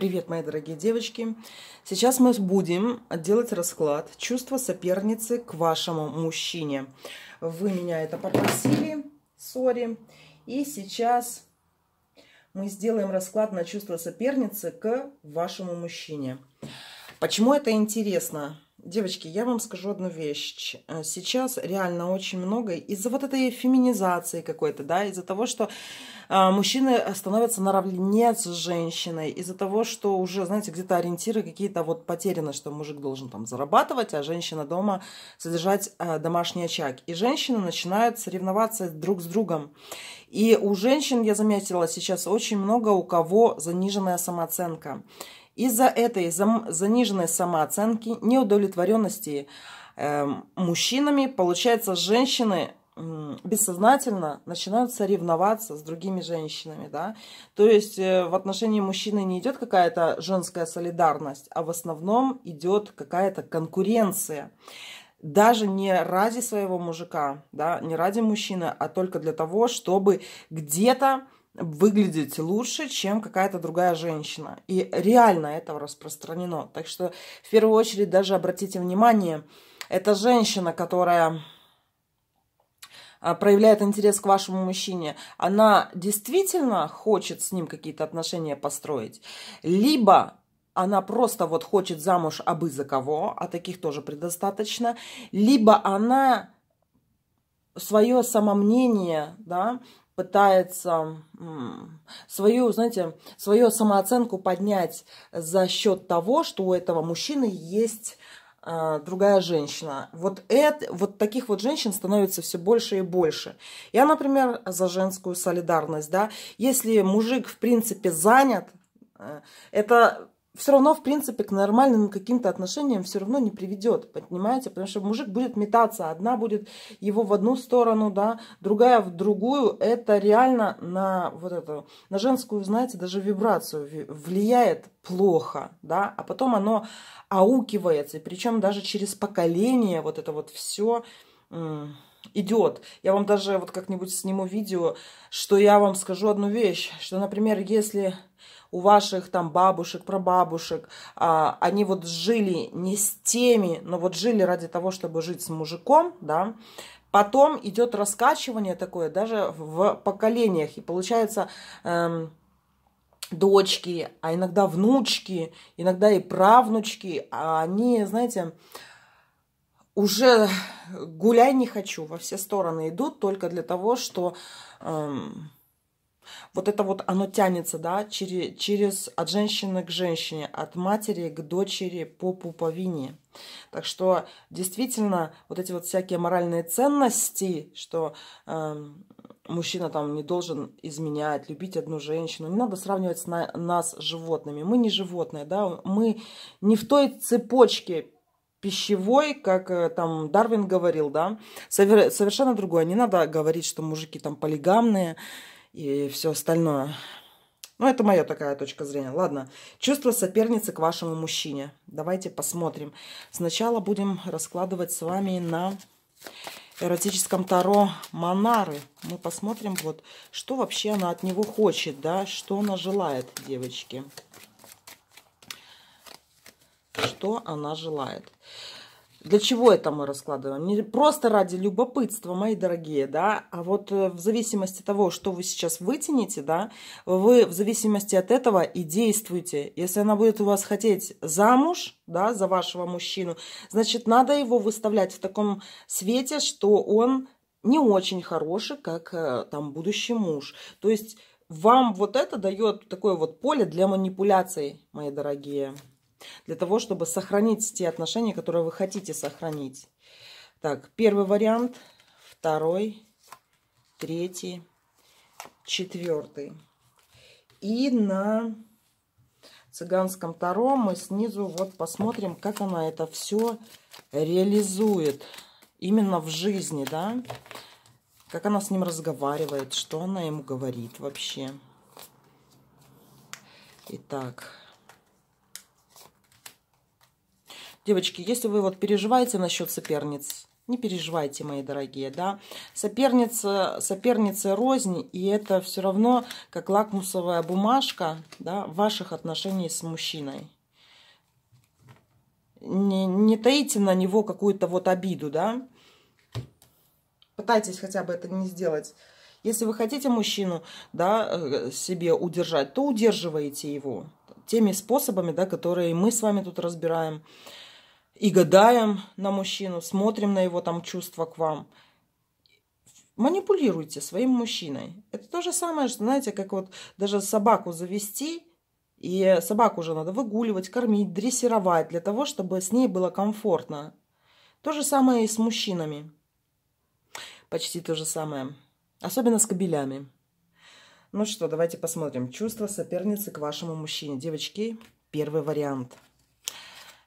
Привет, мои дорогие девочки! Сейчас мы будем делать расклад чувства соперницы к вашему мужчине. Вы меня это попросили, сори. И сейчас мы сделаем расклад на чувство соперницы к вашему мужчине. Почему это интересно? Девочки, я вам скажу одну вещь. Э, сейчас реально очень много из-за вот этой феминизации какой-то, да, из-за того, что а, мужчины э, становятся наравне с женщиной, из-за того, что уже, знаете, где-то ориентиры какие-то вот потеряны, что мужик должен там зарабатывать, а женщина дома содержать э, домашний очаг. И женщины начинают соревноваться друг с другом. И у женщин, я заметила, сейчас очень много у кого заниженная самооценка. Из-за этой заниженной самооценки, неудовлетворенности э, мужчинами, получается, женщины бессознательно начинают соревноваться с другими женщинами, да. То есть э, в отношении мужчины не идет какая-то женская солидарность, а в основном идет какая-то конкуренция. Даже не ради своего мужика, да, не ради мужчины, а только для того, чтобы где-то выглядеть лучше, чем какая-то другая женщина. И реально это распространено. Так что в первую очередь даже обратите внимание, это женщина, которая а, проявляет интерес к вашему мужчине, она действительно хочет с ним какие-то отношения построить, либо она просто вот хочет замуж абы за кого, а таких тоже предостаточно, либо она свое самомнение, да, пытается свою, знаете, свою самооценку поднять за счет того, что у этого мужчины есть э, другая женщина. Вот, это, вот таких вот женщин становится все больше и больше. Я, например, за женскую солидарность. Да? Если мужик, в принципе, занят, э, это все равно, в принципе, к нормальным каким-то отношениям все равно не приведет, понимаете? Потому что мужик будет метаться, одна будет его в одну сторону, да, другая в другую. Это реально на вот эту, на женскую, знаете, даже вибрацию влияет плохо, да, а потом оно аукивается, причем даже через поколение вот это вот все идет. Я вам даже вот как-нибудь сниму видео, что я вам скажу одну вещь, что, например, если у ваших там бабушек, прабабушек, а, они вот жили не с теми, но вот жили ради того, чтобы жить с мужиком, да, потом идет раскачивание такое даже в поколениях, и получается... Эм, дочки, а иногда внучки, иногда и правнучки, а они, знаете, уже гуляй не хочу, во все стороны идут только для того, что эм, вот это вот оно тянется, да, через, через от женщины к женщине, от матери к дочери по пуповине. Так что действительно вот эти вот всякие моральные ценности, что эм, мужчина там не должен изменять, любить одну женщину. Не надо сравнивать на, нас с животными. Мы не животные, да, мы не в той цепочке пищевой, как э, там Дарвин говорил, да, совершенно другое. Не надо говорить, что мужики там полигамные и все остальное. Ну, это моя такая точка зрения. Ладно, чувство соперницы к вашему мужчине. Давайте посмотрим. Сначала будем раскладывать с вами на эротическом таро Монары. Мы посмотрим, вот, что вообще она от него хочет, да, что она желает, девочки. Девочки что она желает. Для чего это мы раскладываем? Не просто ради любопытства, мои дорогие, да, а вот э, в зависимости того, что вы сейчас вытянете, да, вы в зависимости от этого и действуете. Если она будет у вас хотеть замуж, да, за вашего мужчину, значит, надо его выставлять в таком свете, что он не очень хороший, как э, там будущий муж. То есть вам вот это дает такое вот поле для манипуляций, мои дорогие для того, чтобы сохранить те отношения, которые вы хотите сохранить. Так, первый вариант, второй, третий, четвертый. И на цыганском таро мы снизу вот посмотрим, как она это все реализует именно в жизни, да, как она с ним разговаривает, что она ему говорит вообще. Итак, Девочки, если вы вот переживаете насчет соперниц, не переживайте, мои дорогие, да. Соперница, соперница рознь, и это все равно как лакмусовая бумажка, да, ваших отношений с мужчиной. Не, не таите на него какую-то вот обиду, да. Пытайтесь хотя бы это не сделать. Если вы хотите мужчину, да, э, себе удержать, то удерживайте его теми способами, да, которые мы с вами тут разбираем и гадаем на мужчину, смотрим на его там чувства к вам. Манипулируйте своим мужчиной. Это то же самое, что, знаете, как вот даже собаку завести, и собаку уже надо выгуливать, кормить, дрессировать, для того, чтобы с ней было комфортно. То же самое и с мужчинами. Почти то же самое. Особенно с кобелями. Ну что, давайте посмотрим. Чувство соперницы к вашему мужчине. Девочки, первый вариант –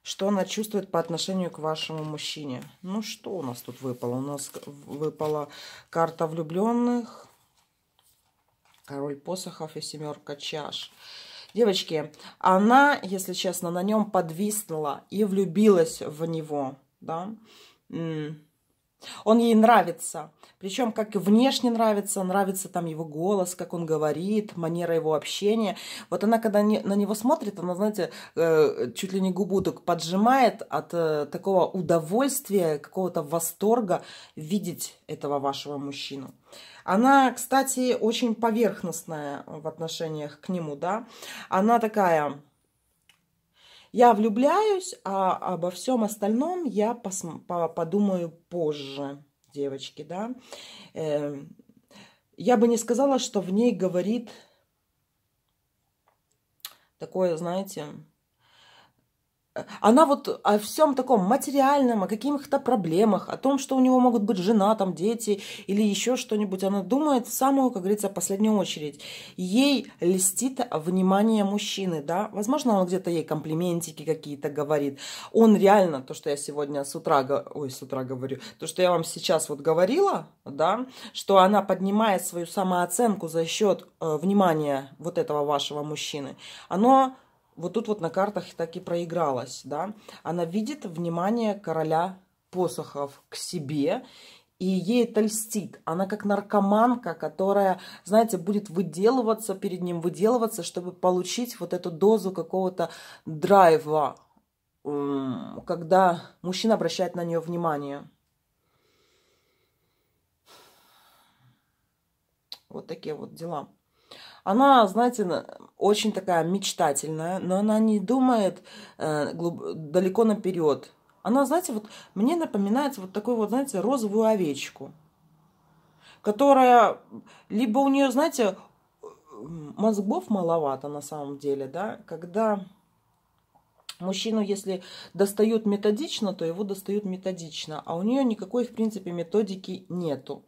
что она чувствует по отношению к вашему мужчине. Ну, что у нас тут выпало? У нас выпала карта влюбленных, король посохов и семерка чаш. Девочки, она, если честно, на нем подвиснула и влюбилась в него, да, он ей нравится. Причем как внешне нравится, нравится там его голос, как он говорит, манера его общения. Вот она, когда не, на него смотрит, она, знаете, э, чуть ли не губу так поджимает от э, такого удовольствия, какого-то восторга видеть этого вашего мужчину. Она, кстати, очень поверхностная в отношениях к нему, да. Она такая я влюбляюсь, а обо всем остальном я подумаю позже, девочки, да. Эм, я бы не сказала, что в ней говорит такое, знаете, она вот о всем таком материальном, о каких-то проблемах, о том, что у него могут быть жена, там, дети или еще что-нибудь, она думает в самую, как говорится, последнюю очередь. Ей листит внимание мужчины, да, возможно, он где-то ей комплиментики какие-то говорит. Он реально, то, что я сегодня с утра, ой, с утра говорю, то, что я вам сейчас вот говорила, да, что она поднимает свою самооценку за счет э, внимания вот этого вашего мужчины, оно вот тут вот на картах так и проигралась, да. Она видит внимание короля посохов к себе, и ей это льстит. Она как наркоманка, которая, знаете, будет выделываться перед ним, выделываться, чтобы получить вот эту дозу какого-то драйва, когда мужчина обращает на нее внимание. Вот такие вот дела. Она, знаете, очень такая мечтательная, но она не думает э, глуб... далеко наперед. Она, знаете, вот мне напоминает вот такую вот, знаете, розовую овечку, которая либо у нее, знаете, мозгов маловато на самом деле, да, когда Мужчину, если достают методично, то его достают методично, а у нее никакой, в принципе, методики нету.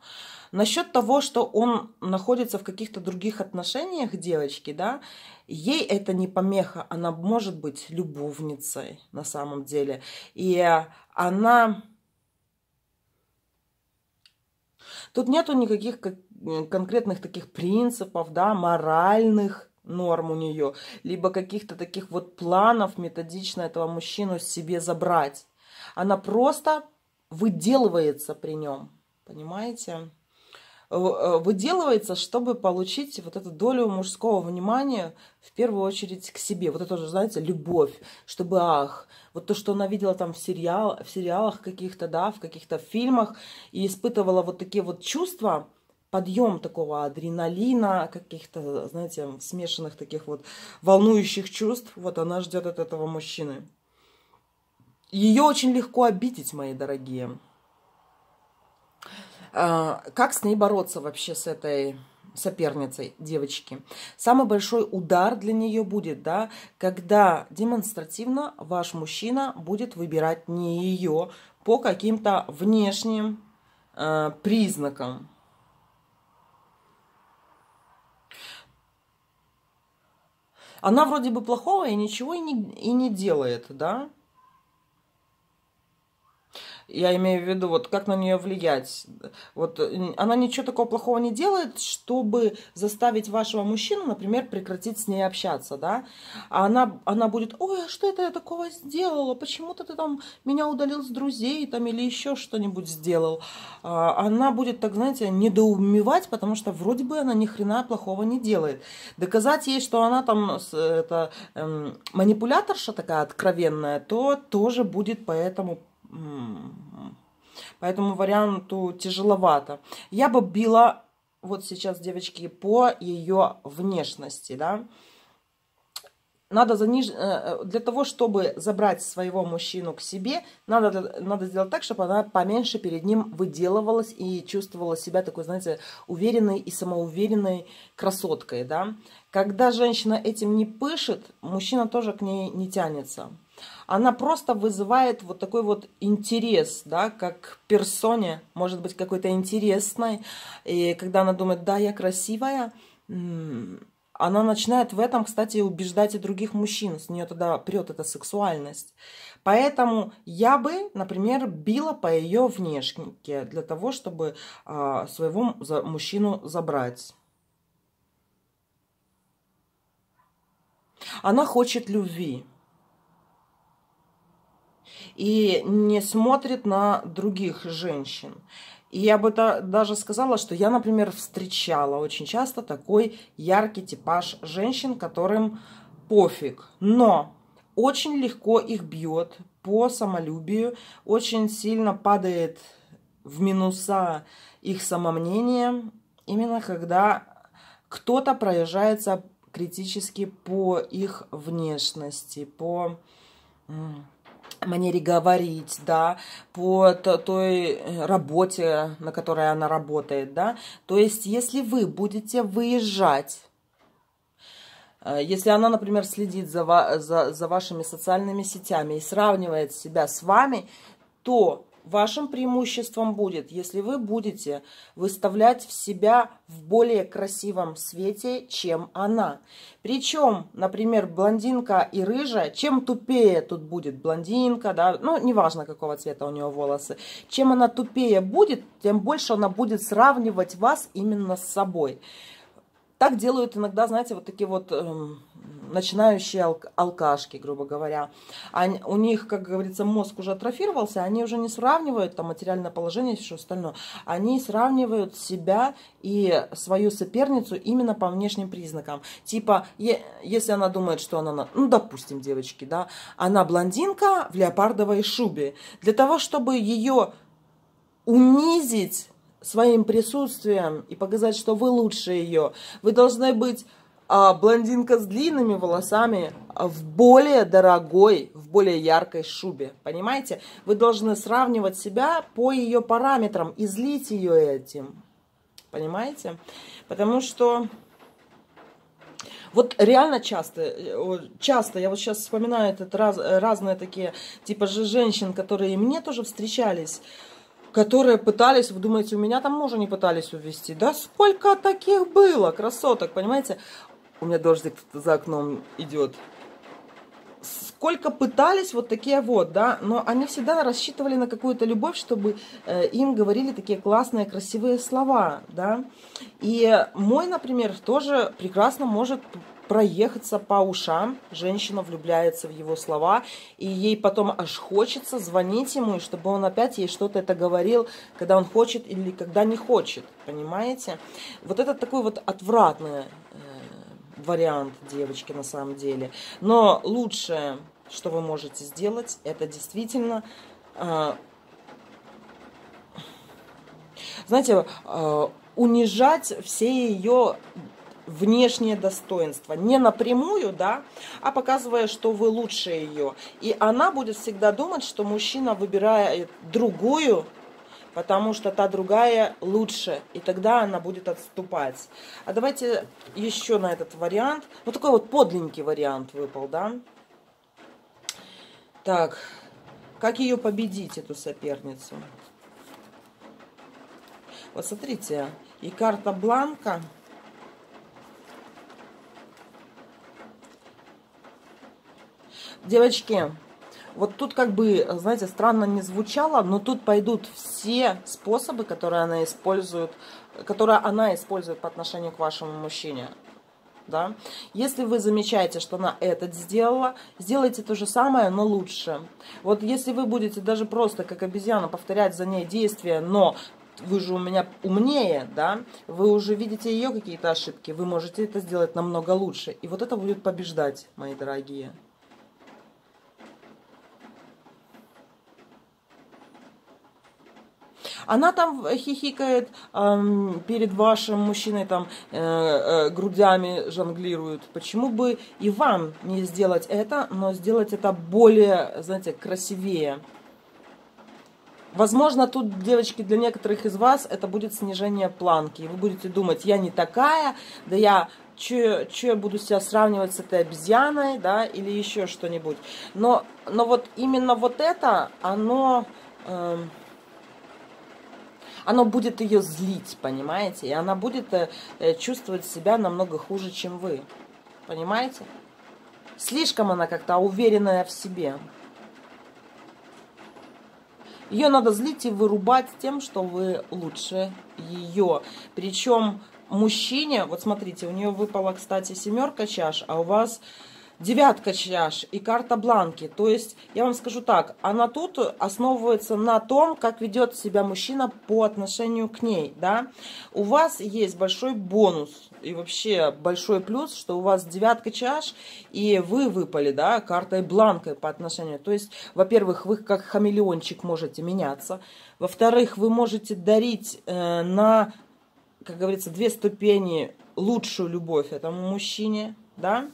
Насчет того, что он находится в каких-то других отношениях девочки, да, ей это не помеха, она может быть любовницей на самом деле. И она... Тут нету никаких конкретных таких принципов, да, моральных, норм у нее, либо каких-то таких вот планов методично этого мужчину себе забрать. Она просто выделывается при нем, понимаете? Э, э, выделывается, чтобы получить вот эту долю мужского внимания, в первую очередь к себе. Вот это же, знаете, любовь, чтобы ах, вот то, что она видела там в, сериал, в сериалах каких-то, да, в каких-то фильмах, и испытывала вот такие вот чувства – подъем такого адреналина, каких-то, знаете, смешанных таких вот волнующих чувств. Вот она ждет от этого мужчины. Ее очень легко обидеть, мои дорогие. А, как с ней бороться вообще, с этой соперницей девочки? Самый большой удар для нее будет, да, когда демонстративно ваш мужчина будет выбирать не ее по каким-то внешним э, признакам. она вроде бы плохого и ничего и не, и не делает, да? Я имею в виду, вот как на нее влиять. Вот э, она ничего такого плохого не делает, чтобы заставить вашего мужчину, например, прекратить с ней общаться, да. А она, она будет, ой, а что это я такого сделала? Почему-то ты там меня удалил с друзей там или еще что-нибудь сделал. А, она будет, так знаете, недоумевать, потому что вроде бы она ни хрена плохого не делает. Доказать ей, что она там э, это, эм, манипуляторша такая откровенная, то тоже будет поэтому а. Поэтому варианту тяжеловато. Я бы била вот сейчас, девочки, по ее внешности, да. Надо заниж... Э, э, для того, чтобы забрать своего мужчину к себе, надо, надо сделать так, чтобы она поменьше перед ним выделывалась и чувствовала себя такой, знаете, уверенной и самоуверенной красоткой, да. Когда женщина этим не пышет, мужчина тоже к ней не тянется она просто вызывает вот такой вот интерес, да, как к персоне, может быть, какой-то интересной. И когда она думает, да, я красивая, она начинает в этом, кстати, убеждать и других мужчин. С нее тогда прет эта сексуальность. Поэтому я бы, например, била по ее внешнике для того, чтобы а, своего мужчину забрать. Она хочет любви и не смотрит на других женщин. И я бы даже сказала, что я, например, встречала очень часто такой яркий типаж женщин, которым пофиг. Но очень легко их бьет по самолюбию, очень сильно падает в минуса их самомнение, именно когда кто-то проезжается критически по их внешности, по манере говорить, да, по той э, работе, на которой она работает, да. То есть, если вы будете выезжать, э, если она, например, следит за, за, за вашими социальными сетями и сравнивает себя с вами, то Вашим преимуществом будет, если вы будете выставлять в себя в более красивом свете, чем она. Причем, например, блондинка и рыжая, чем тупее тут будет блондинка, да, ну, неважно, какого цвета у нее волосы, чем она тупее будет, тем больше она будет сравнивать вас именно с собой. Так делают иногда, знаете, вот такие вот эм, начинающие алк алкашки, грубо говоря. Они, у них, как говорится, мозг уже атрофировался, они уже не сравнивают там материальное положение и все остальное. Они сравнивают себя и свою соперницу именно по внешним признакам. Типа, если она думает, что она, ну, допустим, девочки, да, она блондинка в леопардовой шубе. Для того, чтобы ее унизить своим присутствием и показать, что вы лучше ее. Вы должны быть а, блондинка с длинными волосами а, в более дорогой, в более яркой шубе. Понимаете? Вы должны сравнивать себя по ее параметрам и злить ее этим. Понимаете? Потому что... Вот реально часто, э, часто, я вот сейчас вспоминаю этот раз, э, разные такие, типа же женщин, которые мне тоже встречались, которые пытались, вы думаете, у меня там мужа не пытались увезти. Да сколько таких было, красоток, понимаете? У меня дождик за окном идет. Сколько пытались вот такие вот, да, но они всегда рассчитывали на какую-то любовь, чтобы э, им говорили такие классные, красивые слова, да. И мой, например, тоже прекрасно может проехаться по ушам. Женщина влюбляется в его слова, и ей потом аж хочется звонить ему, и чтобы он опять ей что-то это говорил, когда он хочет или когда не хочет, понимаете? Вот это такой вот отвратный э, вариант девочки на самом деле. Но лучшее, что вы можете сделать, это действительно... Э, знаете, э, унижать все ее внешнее достоинство. Не напрямую, да, а показывая, что вы лучше ее. И она будет всегда думать, что мужчина выбирает другую, потому что та другая лучше. И тогда она будет отступать. А давайте еще на этот вариант. Вот такой вот подлинненький вариант выпал, да. Так, как ее победить, эту соперницу? Вот смотрите, и карта Бланка – Девочки, вот тут как бы, знаете, странно не звучало, но тут пойдут все способы, которые она использует, которые она использует по отношению к вашему мужчине. Да? Если вы замечаете, что она этот сделала, сделайте то же самое, но лучше. Вот если вы будете даже просто, как обезьяна, повторять за ней действия, но вы же у меня умнее, да, вы уже видите ее какие-то ошибки, вы можете это сделать намного лучше. И вот это будет побеждать, мои дорогие. Она там хихикает эм, перед вашим мужчиной, там э, э, грудями жонглирует. Почему бы и вам не сделать это, но сделать это более, знаете, красивее? Возможно, тут, девочки, для некоторых из вас это будет снижение планки. И вы будете думать, я не такая, да я что я буду себя сравнивать с этой обезьяной, да, или еще что-нибудь. Но, но вот именно вот это, оно... Эм, оно будет ее злить, понимаете? И она будет э, э, чувствовать себя намного хуже, чем вы. Понимаете? Слишком она как-то уверенная в себе. Ее надо злить и вырубать тем, что вы лучше ее. Причем мужчине, вот смотрите, у нее выпала, кстати, семерка чаш, а у вас девятка чаш и карта бланки. То есть, я вам скажу так, она тут основывается на том, как ведет себя мужчина по отношению к ней, да. У вас есть большой бонус и вообще большой плюс, что у вас девятка чаш, и вы выпали, да, картой бланкой по отношению. То есть, во-первых, вы как хамелеончик можете меняться. Во-вторых, вы можете дарить э, на, как говорится, две ступени лучшую любовь этому мужчине, да,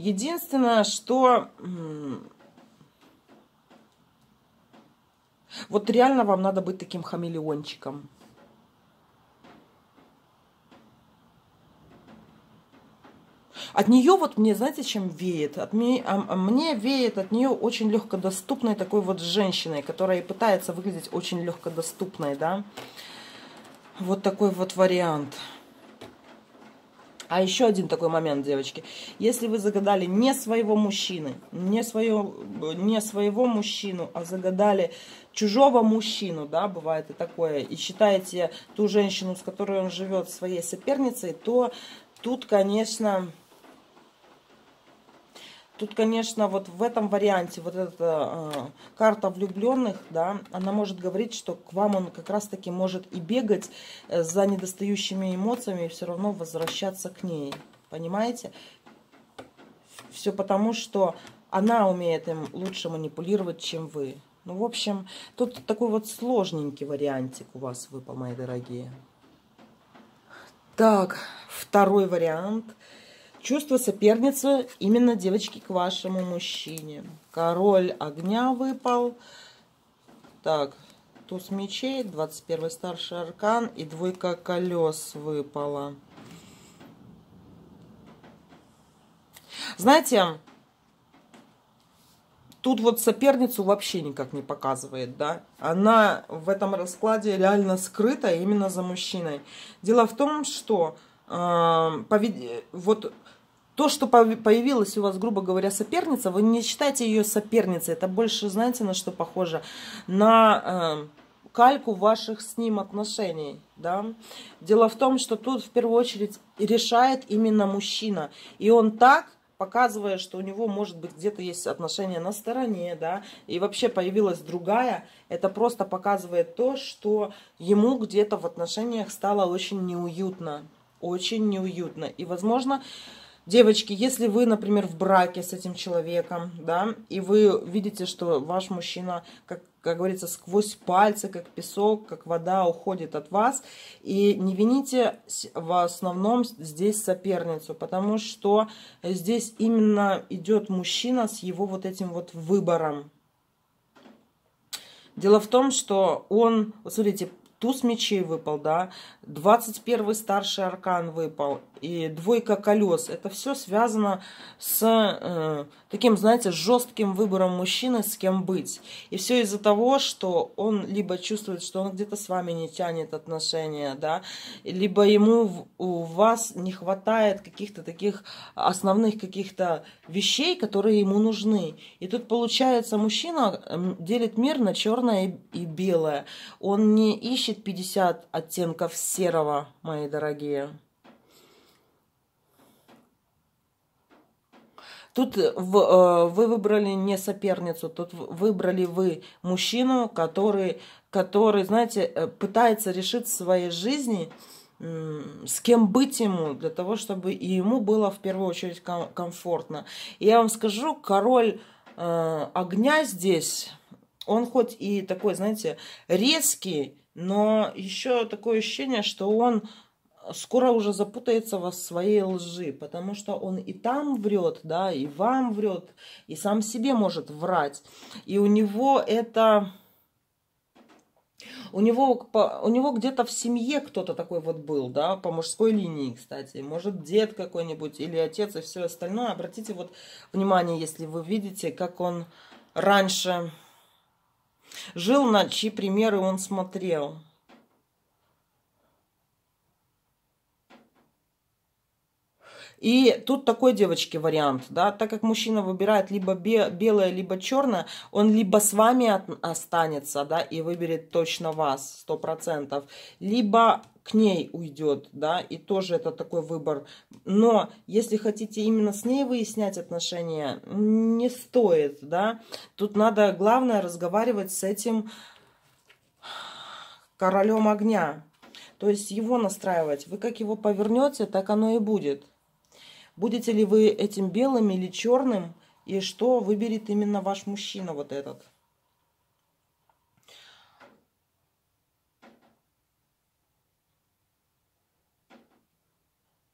Единственное, что... Вот реально вам надо быть таким хамелеончиком. От нее вот мне, знаете, чем веет? От мне, а, а, мне веет от нее очень легкодоступной такой вот женщиной, которая пытается выглядеть очень легкодоступной, да? Вот такой вот вариант. А еще один такой момент, девочки. Если вы загадали не своего мужчины, не, свое, не своего мужчину, а загадали чужого мужчину, да, бывает и такое, и считаете ту женщину, с которой он живет, своей соперницей, то тут, конечно, Тут, конечно, вот в этом варианте вот эта э, карта влюбленных, да, она может говорить, что к вам он как раз-таки может и бегать э, за недостающими эмоциями и все равно возвращаться к ней. Понимаете? Все потому, что она умеет им лучше манипулировать, чем вы. Ну, в общем, тут такой вот сложненький вариантик у вас выпал, мои дорогие. Так, второй вариант – Чувство соперницы именно, девочки, к вашему мужчине. Король огня выпал. Так, туз мечей, 21 старший аркан и двойка колес выпала. Знаете, тут вот соперницу вообще никак не показывает, да. Она в этом раскладе реально скрыта именно за мужчиной. Дело в том, что э, повед... вот то, что появилась у вас, грубо говоря, соперница, вы не считайте ее соперницей. Это больше, знаете, на что похоже? На э, кальку ваших с ним отношений. Да? Дело в том, что тут в первую очередь решает именно мужчина. И он так показывая, что у него, может быть, где-то есть отношения на стороне, да, и вообще появилась другая, это просто показывает то, что ему где-то в отношениях стало очень неуютно, очень неуютно. И, возможно, Девочки, если вы, например, в браке с этим человеком, да, и вы видите, что ваш мужчина, как, как говорится, сквозь пальцы, как песок, как вода уходит от вас, и не вините в основном здесь соперницу, потому что здесь именно идет мужчина с его вот этим вот выбором. Дело в том, что он, вот смотрите, туз мечей выпал, да, 21 старший аркан выпал, и двойка колес. Это все связано с э, таким, знаете, жестким выбором мужчины, с кем быть. И все из-за того, что он либо чувствует, что он где-то с вами не тянет отношения, да, либо ему у вас не хватает каких-то таких основных каких-то вещей, которые ему нужны. И тут получается, мужчина эм, делит мир на черное и белое. Он не ищет 50 оттенков серого, мои дорогие. Тут э, в, э, вы выбрали не соперницу, тут выбрали вы мужчину, который, который, знаете, э, пытается решить в своей жизни, с кем быть ему, для того, чтобы и ему было в первую очередь ком- комфортно. И я вам скажу, король э, огня здесь, он хоть и такой, знаете, резкий, но еще такое ощущение, что он скоро уже запутается во своей лжи, потому что он и там врет, да, и вам врет, и сам себе может врать. И у него это... У него, у него где-то в семье кто-то такой вот был, да, по мужской линии, кстати. Может, дед какой-нибудь или отец и все остальное. Обратите вот внимание, если вы видите, как он раньше жил, на чьи примеры он смотрел. И тут такой девочки вариант, да, так как мужчина выбирает либо бе- белое, либо черное, он либо с вами останется, да, и выберет точно вас, сто процентов, либо к ней уйдет, да, и тоже это такой выбор. Но если хотите именно с ней выяснять отношения, не стоит, да. Тут надо, главное, разговаривать с этим королем огня. То есть его настраивать. Вы как его повернете, так оно и будет. Будете ли вы этим белым или черным? И что выберет именно ваш мужчина вот этот?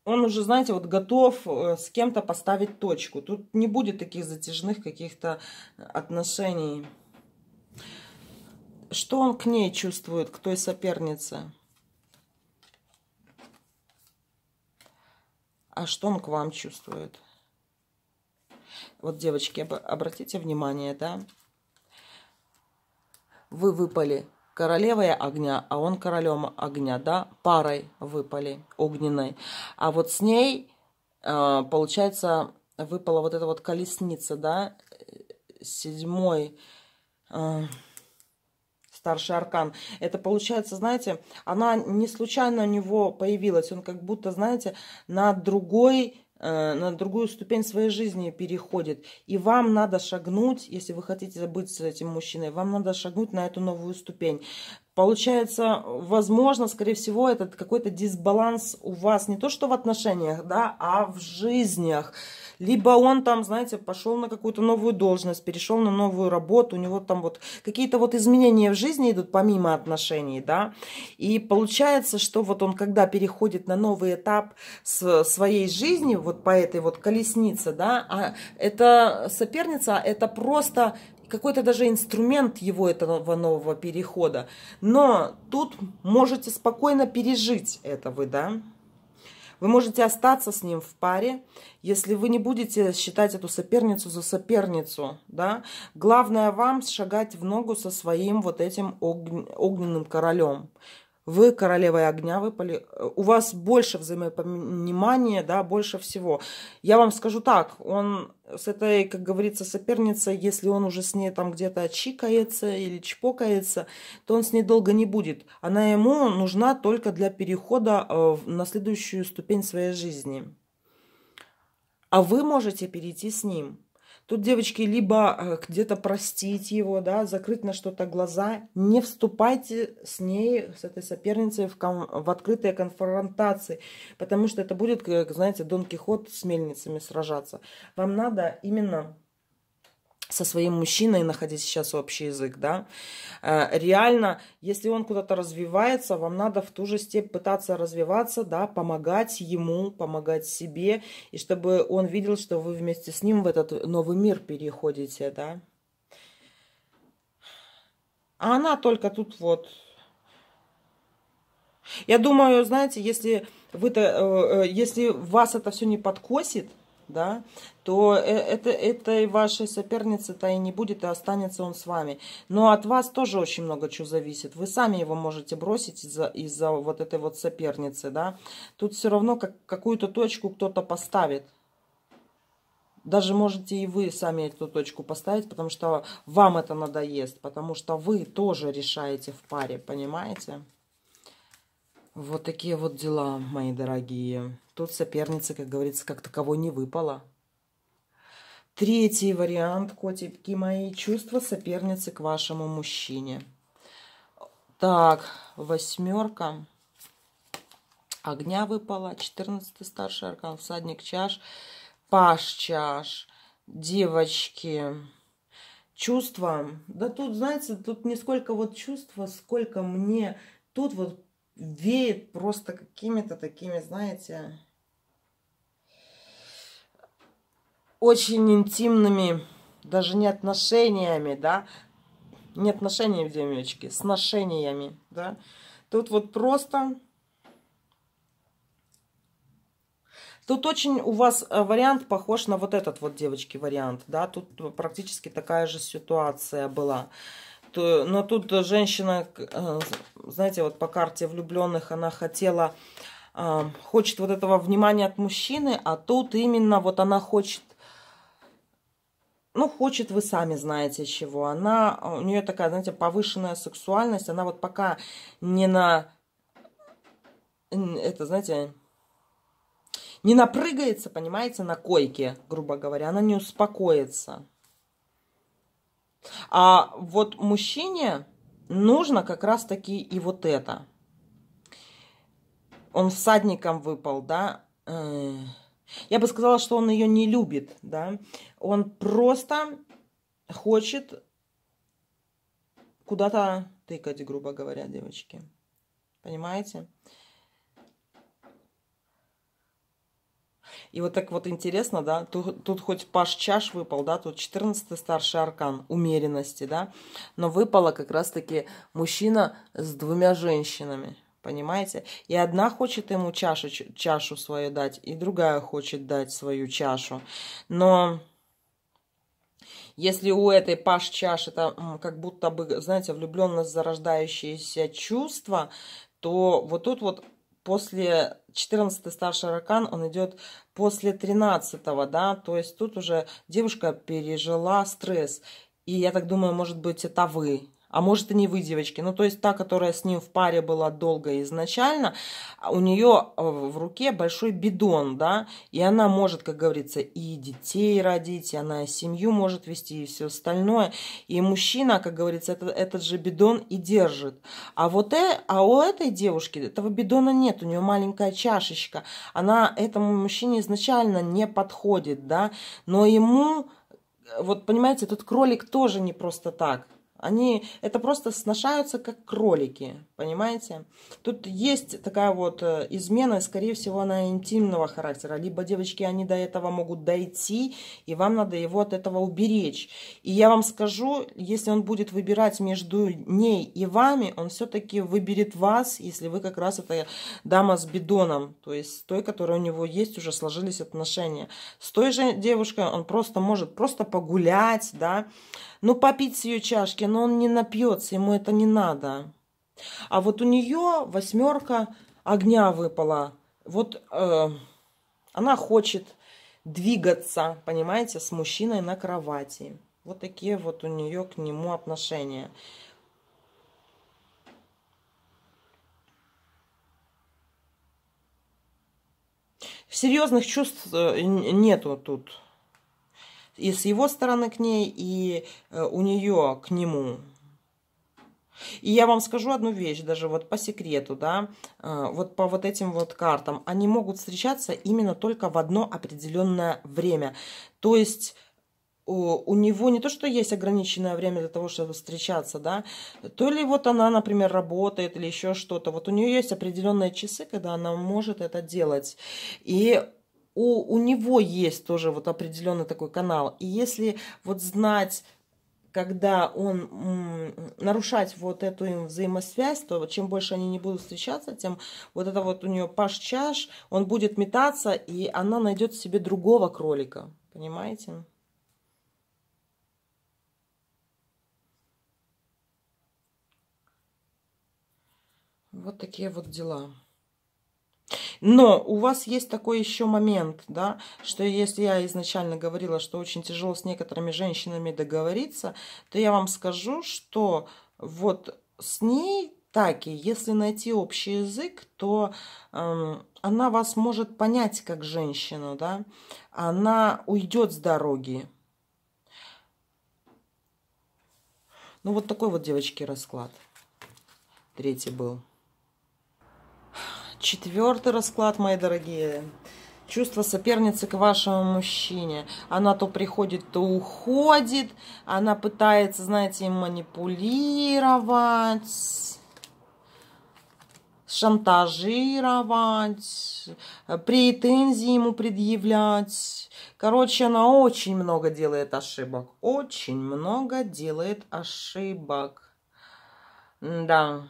он уже, знаете, вот готов э, с кем-то поставить точку. Тут не будет таких затяжных каких-то отношений. Что он к ней чувствует, к той сопернице? а что он к вам чувствует. Вот, девочки, обратите внимание, да? Вы выпали королевой огня, а он королем огня, да? Парой выпали огненной. А вот с ней, э, получается, выпала вот эта вот колесница, да? Э, седьмой... Э, старший аркан. Это получается, знаете, она не случайно у него появилась. Он как будто, знаете, на другой э, на другую ступень своей жизни переходит. И вам надо шагнуть, если вы хотите быть с этим мужчиной, вам надо шагнуть на эту новую ступень. Получается, возможно, скорее всего, этот какой-то дисбаланс у вас не то что в отношениях, да, а в жизнях. Либо он там, знаете, пошел на какую-то новую должность, перешел на новую работу, у него там вот какие-то вот изменения в жизни идут помимо отношений, да. И получается, что вот он, когда переходит на новый этап своей жизни, вот по этой вот колеснице, да, а эта соперница, а это просто какой-то даже инструмент его этого нового перехода. Но тут можете спокойно пережить это вы, да? Вы можете остаться с ним в паре, если вы не будете считать эту соперницу за соперницу, да. Главное вам шагать в ногу со своим вот этим огненным королем вы королевой огня выпали, э, у вас больше взаимопонимания, да, больше всего. Я вам скажу так, он с этой, как говорится, соперницей, если он уже с ней там где-то чикается или чпокается, то он с ней долго не будет. Она ему нужна только для перехода э, на следующую ступень своей жизни. А вы можете перейти с ним – Тут, девочки, либо э, где-то простить его, да, закрыть на что-то глаза. Не вступайте с ней, с этой соперницей, в, ком- в открытые конфронтации, потому что это будет, как, э, знаете, Дон Кихот с мельницами сражаться. Вам надо именно со своим мужчиной находить сейчас общий язык, да. Э, реально, если он куда-то развивается, вам надо в ту же степь пытаться развиваться, да, помогать ему, помогать себе, и чтобы он видел, что вы вместе с ним в этот новый мир переходите, да. А она только тут вот... Я думаю, знаете, если, вы -то, э, э, если вас это все не подкосит, да, то э, это, этой вашей соперницы-то и не будет, и останется он с вами. Но от вас тоже очень много чего зависит. Вы сами его можете бросить из-за из вот этой вот соперницы, да. Тут все равно как, какую-то точку кто-то поставит. Даже можете и вы сами эту точку поставить, потому что вам это надоест, потому что вы тоже решаете в паре, понимаете? Вот такие вот дела, мои дорогие. Тут соперница, как говорится, как таковой не выпала. Третий вариант, котики мои, чувства соперницы к вашему мужчине. Так, восьмерка. Огня выпала, 14 старший аркан, всадник чаш, паш чаш. Девочки, чувства, да тут, знаете, тут не сколько вот чувства, сколько мне, тут вот веет просто какими-то такими, знаете, очень интимными, даже не отношениями, да, не отношениями, девочки, с сношениями, да. Тут вот просто... Тут очень у вас э, вариант похож на вот этот вот, девочки, вариант, да. Тут практически такая же ситуация была. Но тут женщина, э, знаете, вот по карте влюбленных она хотела э, хочет вот этого внимания от мужчины, а тут именно вот она хочет ну, хочет, вы сами знаете чего. Она, а, у нее такая, знаете, повышенная сексуальность. Она вот пока не на, это, знаете, не напрыгается, понимаете, на койке, грубо говоря. Она не успокоится. А вот мужчине нужно как раз-таки и вот это. Он всадником выпал, да? Эх. Я бы сказала, что он ее не любит, да. Он просто хочет куда-то тыкать, грубо говоря, девочки. Понимаете? И вот так вот интересно, да, тут, тут хоть паш чаш выпал, да, тут 14 старший аркан умеренности, да, но выпала как раз-таки мужчина с двумя женщинами. Понимаете? И одна хочет ему чашу, чашу свою дать, и другая хочет дать свою чашу. Но если у этой паш чаш это как будто бы, знаете, влюбленность зарождающееся чувство, то вот тут вот после 14 старший ракан, он идет после 13, да, то есть тут уже девушка пережила стресс. И я так думаю, может быть, это вы, а может и не вы, девочки. Ну, то есть та, которая с ним в паре была долго изначально, у нее э, в руке большой бидон, да, и она может, как говорится, и детей родить, и она семью может вести, и все остальное. И мужчина, как говорится, это, этот же бидон и держит. А вот э, а у этой девушки этого бидона нет, у нее маленькая чашечка. Она этому мужчине изначально не подходит, да, но ему... Э, вот, понимаете, этот кролик тоже не просто так. Они это просто сношаются как кролики, понимаете? Тут есть такая вот э, измена, скорее всего, она интимного характера. Либо, девочки, они до этого могут дойти, и вам надо его от этого уберечь. И я вам скажу, если он будет выбирать между ней и вами, он все-таки выберет вас, если вы как раз эта дама с бидоном, то есть той, которая у него есть, уже сложились отношения. С той же девушкой он просто может просто погулять, да, ну, попить с ее чашки, но он не напьется, ему это не надо. А вот у нее восьмерка огня выпала. Вот э, она хочет двигаться, понимаете, с мужчиной на кровати. Вот такие вот у нее к нему отношения. Серьезных чувств э, нету тут и с его стороны к ней, и э, у нее к нему. И я вам скажу одну вещь, даже вот по секрету, да, э, вот по вот этим вот картам, они могут встречаться именно только в одно определенное время. То есть у него не то, что есть ограниченное время для того, чтобы встречаться, да, то ли вот она, например, работает или еще что-то, вот у нее есть определенные часы, когда она может это делать, и у, у него есть тоже вот определенный такой канал. И если вот знать когда он м, нарушать вот эту им взаимосвязь, то чем больше они не будут встречаться, тем вот это вот у нее паш-чаш, он будет метаться, и она найдет себе другого кролика. Понимаете? Вот такие вот дела. Но у вас есть такой еще момент, да, что если я изначально говорила, что очень тяжело с некоторыми женщинами договориться, то я вам скажу, что вот с ней так и если найти общий язык, то э, она вас может понять как женщину, да, она уйдет с дороги. Ну, вот такой вот, девочки, расклад. Третий был. Четвертый расклад, мои дорогие. Чувство соперницы к вашему мужчине. Она то приходит, то уходит. Она пытается, знаете, манипулировать шантажировать, претензии ему предъявлять. Короче, она очень много делает ошибок. Очень много делает ошибок. Да.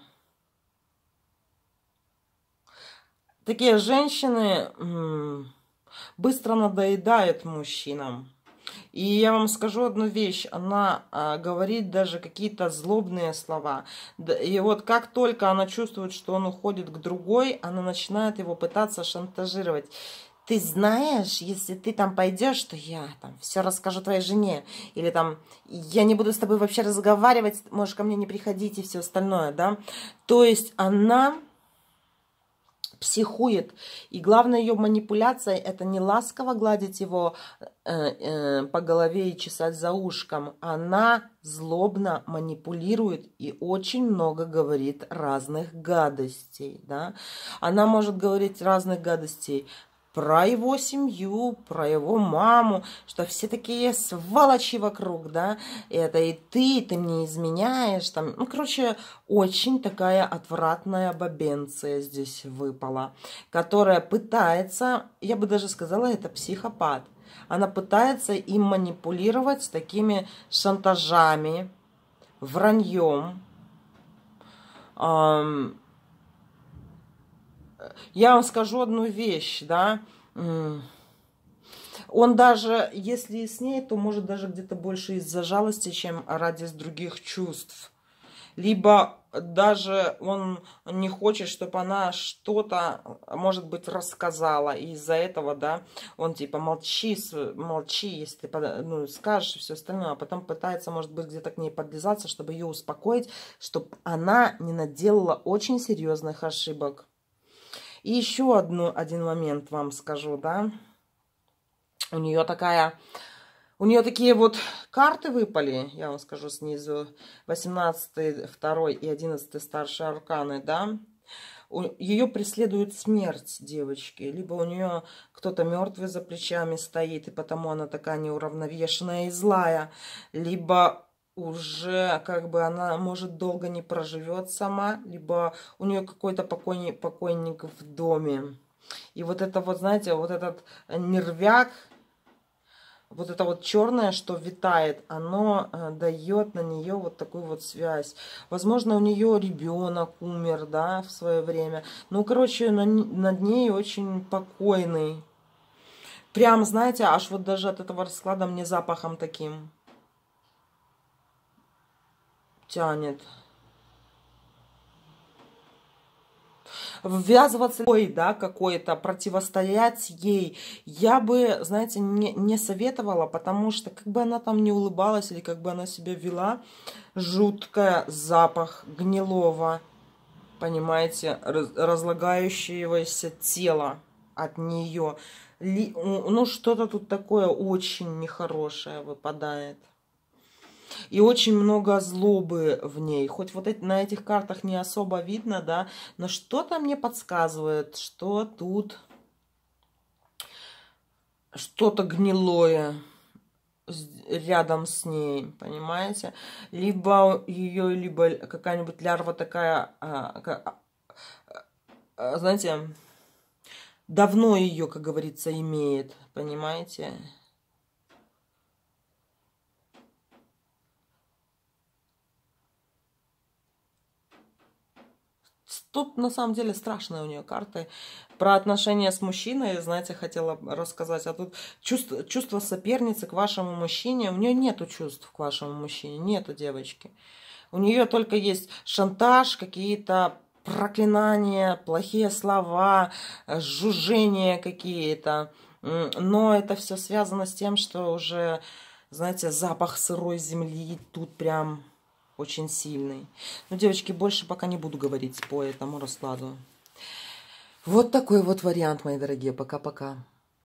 такие женщины быстро надоедают мужчинам. И я вам скажу одну вещь, она а, говорит даже какие-то злобные слова. И вот как только она чувствует, что он уходит к другой, она начинает его пытаться шантажировать. Ты знаешь, если ты там пойдешь, то я там все расскажу твоей жене. Или там я не буду с тобой вообще разговаривать, можешь ко мне не приходить и все остальное, да. То есть она психует. И главная ее манипуляция – это не ласково гладить его э, э, по голове и чесать за ушком. Она злобно манипулирует и очень много говорит разных гадостей. Да? Она может говорить разных гадостей про его семью, про его маму, что все такие сволочи вокруг, да, это и ты, ты мне изменяешь, там, ну, короче, очень такая отвратная бабенция здесь выпала, которая пытается, я бы даже сказала, это психопат, она пытается им манипулировать такими шантажами, враньем, эм, я вам скажу одну вещь, да, он даже, если и с ней, то может даже где-то больше из-за жалости, чем ради других чувств. Либо даже он не хочет, чтобы она что-то, может быть, рассказала. И из-за этого, да, он типа молчи, молчи, если ты ну, скажешь и все остальное. А потом пытается, может быть, где-то к ней подлизаться, чтобы ее успокоить, чтобы она не наделала очень серьезных ошибок. И еще одну, один момент вам скажу, да. У нее такая... У нее такие вот карты выпали, я вам скажу снизу, 18, 2 и 11 старшие арканы, да. Ее преследует смерть девочки, либо у нее кто-то мертвый за плечами стоит, и потому она такая неуравновешенная и злая, либо уже как бы она может долго не проживет сама, либо у нее какой-то покойник, покойник в доме. И вот это вот, знаете, вот этот нервяк, вот это вот черное, что витает, оно э, дает на нее вот такую вот связь. Возможно, у нее ребенок умер, да, в свое время. Ну, короче, на, над ней очень покойный. Прям, знаете, аж вот даже от этого расклада мне запахом таким тянет. Ввязываться ой, да, какое то противостоять ей, я бы, знаете, не, не советовала, потому что как бы она там не улыбалась или как бы она себя вела, жуткая запах гнилого, понимаете, раз, разлагающегося тела от нее. ну, что-то тут такое очень нехорошее выпадает. И очень много злобы в ней. Хоть вот на этих картах не особо видно, да, но что-то мне подсказывает, что тут что-то гнилое рядом с ней, понимаете? Либо ее, либо какая-нибудь лярва такая, а, а, а, знаете, давно ее, как говорится, имеет, понимаете? Тут на самом деле страшные у нее карты. Про отношения с мужчиной, знаете, хотела рассказать. А тут чувство, чувство соперницы к вашему мужчине. У нее нету чувств к вашему мужчине, нету девочки. У нее только есть шантаж, какие-то проклинания, плохие слова, жужжения какие-то. Но это все связано с тем, что уже, знаете, запах сырой земли тут прям очень сильный. Но, девочки, больше пока не буду говорить по этому раскладу. Вот такой вот вариант, мои дорогие. Пока-пока.